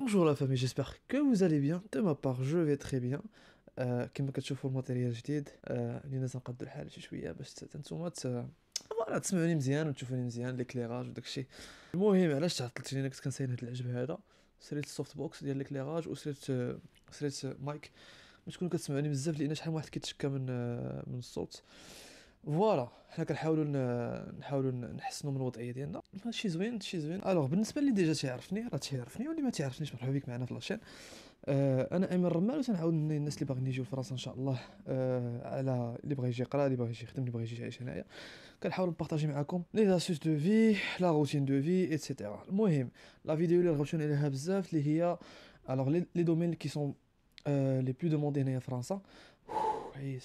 Bonjour la famille, j'espère que vous allez bien. De ma part, je vais très bien. Euh, آه كما كتشوفوا الماتيريال جديد آه اليوم نقدو الحال شي شويه باش حتى نتوما تسمعوني مزيان وتشوفوني مزيان ليكليراج وداكشي. المهم علاش تعطلت انا كنت كنساين هاد العجب هذا سريت السوفت بوكس ديال ليكليراج وسريت سريت مايك باش تكونوا كتسمعوني بزاف لان شحال واحد كيتشكى من آه، من الصوت فوالا حنا كنحاولوا نحاولوا نحسنوا من الوضعيه ديالنا هادشي زوين هادشي زوين الوغ بالنسبه اللي ديجا تيعرفني راه تيعرفني واللي ما تيعرفنيش مرحبا بك معنا في لاشين آه، انا امير الرمال وتنعاود الناس اللي باغيين يجيو لفرنسا ان شاء الله آه على اللي باغي يجي يقرا اللي باغي يجي يخدم اللي باغي يجي يعيش هنايا كنحاول نبارطاجي معكم لي زاسوس دو في لا روتين دو في ايتترا المهم لا فيديو اللي رغبتوني عليها بزاف اللي هي الوغ لي دومين اللي كيسون لي بلو دوموندي هنايا في فرنسا عييت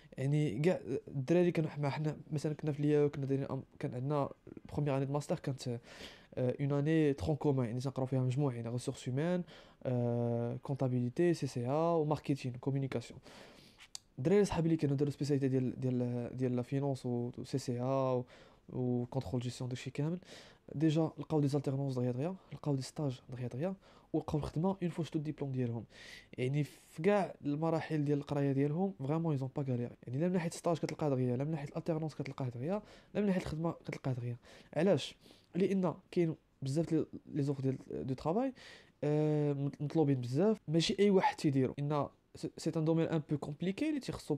يعني كاع الدراري كانوا حنا مثلا كنا في الياو كنا دايرين كان عندنا بروميير اني ماستر كانت اون اني ترون كومان يعني تنقراو فيها مجموعين ريسورس هيومان كونتابيليتي سي سي ا وماركتين كومونيكاسيون الدراري صحابي اللي كانوا داروا سبيسياليتي ديال ديال ديال لا فينونس و سي سي ا وكونترول جيستيون داكشي كامل ديجا لقاو دي زالتيرنونس دغيا دغيا لقاو دي ستاج دغيا دغيا ولقاو الخدمه اون فوا شتو الدبلوم ديالهم يعني في كاع المراحل ديال القرايه ديالهم فريمون ايزون با غالير يعني لا من ناحيه ستاج كتلقاه دغيا لا من ناحيه الالتيرنونس كتلقاه دغيا لا من ناحيه الخدمه كتلقاه دغيا علاش لان كاين بزاف لي زوغ ديال دو ترافاي مطلوبين بزاف ماشي اي واحد تيديرو ان سي ان دومين ان بو كومبليكي اللي تيخصو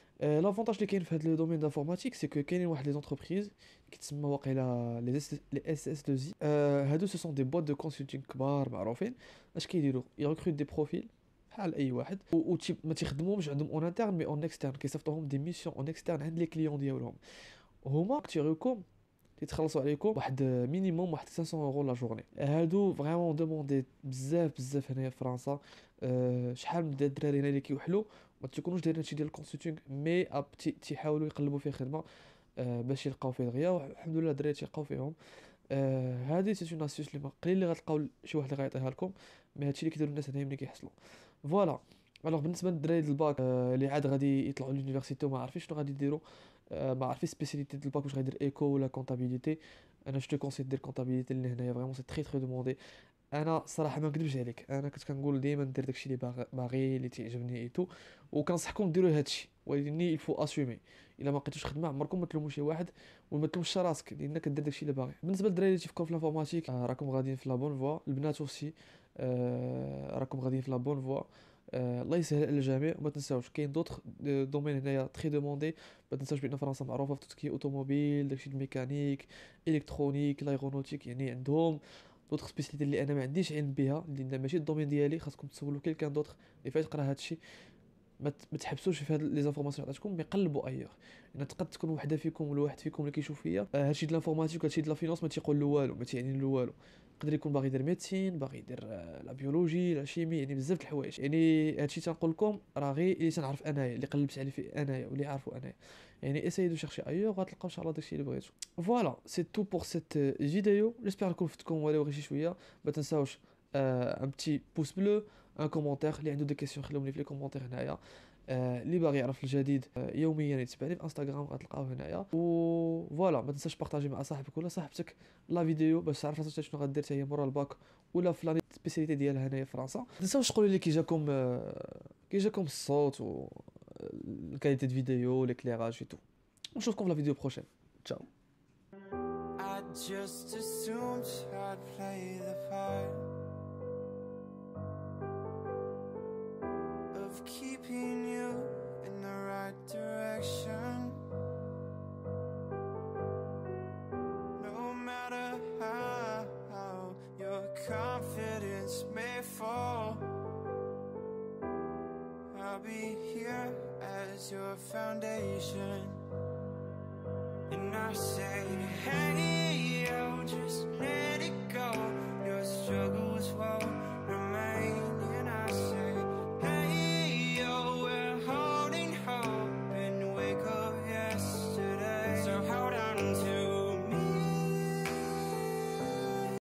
Euh, l'avantage de Ken fait le domaine d'informatique, c'est que Ken a les entreprises qui se les SS 2 Z. Ce sont des boîtes de consulting, que par, Ils recrutent des profils. ou pas. Ou travaillent pas en interne mais en externe, qui savent des missions en externe, aide hein, les clients diablement. Comment tu reçois تيتخلصوا عليكم واحد مينيموم واحد 500 اورو لا جورني هادو فريمون دوموندي بزاف بزاف هنايا في فرنسا آه، شحال من الدراري هنا اللي كيوحلوا ما تيكونوش دايرين هادشي ديال الكونسيتينغ مي تيحاولوا يقلبوا فيه خدمه آه، باش يلقاو فيه دغيا والحمد لله الدراري تيلقاو فيهم آه، هادي سيت اون اسيوس اللي قليل اللي غتلقاو شي واحد اللي غيعطيها لكم مي هادشي اللي كيديروا الناس هنايا ملي كيحصلوا فوالا الوغ بالنسبه للدراري ديال الباك اللي عاد غادي يطلعوا لونيفرسيتي وما عارفين شنو غادي يديروا ما عرفتش سبيسياليتي ديال الباك واش غيدير ايكو ولا كونتابيليتي انا جو دير كونتابيليتي اللي هنايا فريمون سي تري تري دوموندي انا صراحه ما نكذبش عليك انا كنت كنقول ديما ندير داكشي اللي باغي اللي تيعجبني ايتو وكنصحكم ديروا هادشي ولكن الفو اسومي الا ما لقيتوش خدمه عمركم ما تلوموا شي واحد وما تلومش راسك لان كدير داكشي اللي باغي بالنسبه للدراري اللي تيفكروا في لافورماتيك راكم غاديين في لابون فوا البنات اوسي راكم غاديين في لابون فوا آه الله يسهل على الجميع وما تنساوش كاين دوطخ آه، دومين هنايا تري دوموندي ما تنساوش بان فرنسا معروفه في توتكي اوتوموبيل داكشي الميكانيك الكترونيك لايغونوتيك يعني عندهم دوطخ سبيسياليتي اللي انا ما عنديش علم بها لان ماشي الدومين ديالي خاصكم تسولوا كيلكان دوطخ اللي فايت قرا هادشي ما تحبسوش في هاد لي زانفورماسيون عطاتكم قلبوا ايوغ لان تقد تكون وحده فيكم ولا واحد فيكم اللي كيشوف فيا آه، هادشي ديال الانفورماتيك هادشي ديال لا ما تيقول له والو ما تيعني له والو يقدر يكون باغي يدير ميدسين باغي يدير آه، لا بيولوجي لا شيمي يعني بزاف د الحوايج يعني هادشي تنقول لكم راه غير اللي تنعرف انايا اللي قلبت عليه في انايا واللي عارفو انايا يعني اساي دو شيرشي ايوغ غتلقاو ان شاء الله داكشي اللي بغيتو فوالا سي تو بور سيت فيديو جيسبيغ كون فتكم ولو غير شي شويه ما تنساوش ان بتي بوس بلو ان كومونتير اللي عنده دي كيسيون خليهم لي في لي كومونتير هنايا آه، اللي باغي يعرف الجديد آه، يوميا يتبعني في انستغرام غتلقاو هنايا و فوالا ما تنساش بارطاجي مع صاحبك ولا صاحبتك لا فيديو باش تعرف راسك شنو غدير حتى هي مورا الباك ولا في لاني سبيسياليتي ديالها هنايا في فرنسا ما تنساوش تقولوا لي كي جاكم آه، كي جاكم الصوت و الكاليتي دو فيديو ليكليراج اي تو نشوفكم في لا فيديو بروشين تشاو I just assumed I'd play the part as your foundation And I say, hey, yo, just let it go Your struggles won't